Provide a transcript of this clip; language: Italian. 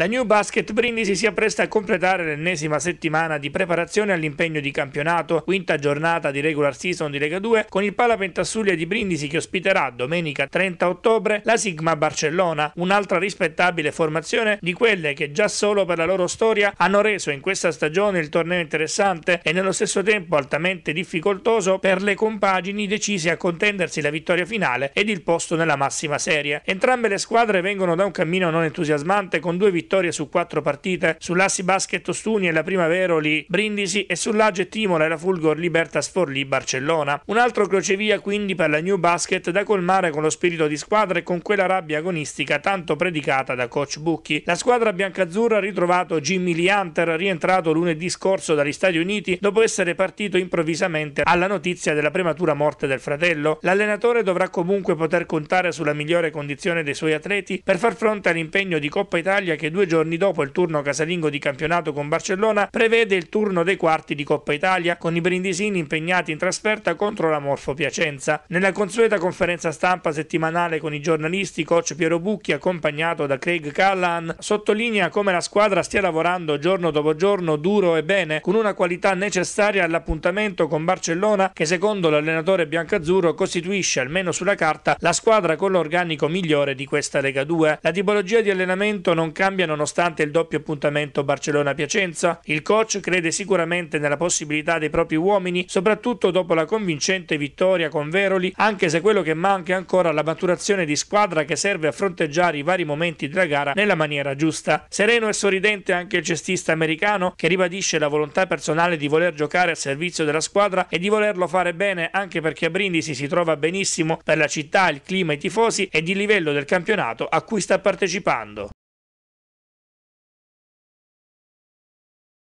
La New Basket Brindisi si appresta a completare l'ennesima settimana di preparazione all'impegno di campionato, quinta giornata di regular season di Lega 2, con il Pala Pentasuglia di Brindisi che ospiterà domenica 30 ottobre la Sigma Barcellona, un'altra rispettabile formazione di quelle che già solo per la loro storia hanno reso in questa stagione il torneo interessante e nello stesso tempo altamente difficoltoso per le compagini decise a contendersi la vittoria finale ed il posto nella massima serie. Entrambe le squadre vengono da un cammino non entusiasmante con due vittorie vittorie su quattro partite, sull'Assi Basket Ostuni la Primaveroli Brindisi e sull'Age Timola e la Fulgor Libertas Forlì Barcellona. Un altro crocevia quindi per la New Basket da colmare con lo spirito di squadra e con quella rabbia agonistica tanto predicata da coach Bucchi. La squadra biancazzurra ha ritrovato Jimmy Lianter rientrato lunedì scorso dagli Stati Uniti dopo essere partito improvvisamente alla notizia della prematura morte del fratello. L'allenatore dovrà comunque poter contare sulla migliore condizione dei suoi atleti per far fronte all'impegno di Coppa Italia che due due giorni dopo il turno casalingo di campionato con Barcellona, prevede il turno dei quarti di Coppa Italia con i brindisini impegnati in trasferta contro la Morfo Piacenza. Nella consueta conferenza stampa settimanale con i giornalisti, coach Piero Bucchi, accompagnato da Craig Callan, sottolinea come la squadra stia lavorando giorno dopo giorno duro e bene, con una qualità necessaria all'appuntamento con Barcellona che secondo l'allenatore biancazzurro costituisce, almeno sulla carta, la squadra con l'organico migliore di questa Lega 2. La tipologia di allenamento non cambia cambia nonostante il doppio appuntamento Barcellona-Piacenza? Il coach crede sicuramente nella possibilità dei propri uomini, soprattutto dopo la convincente vittoria con Veroli, anche se quello che manca è ancora la maturazione di squadra che serve a fronteggiare i vari momenti della gara nella maniera giusta. Sereno e sorridente anche il cestista americano che ribadisce la volontà personale di voler giocare al servizio della squadra e di volerlo fare bene anche perché a Brindisi si trova benissimo per la città, il clima, i tifosi ed il livello del campionato a cui sta partecipando.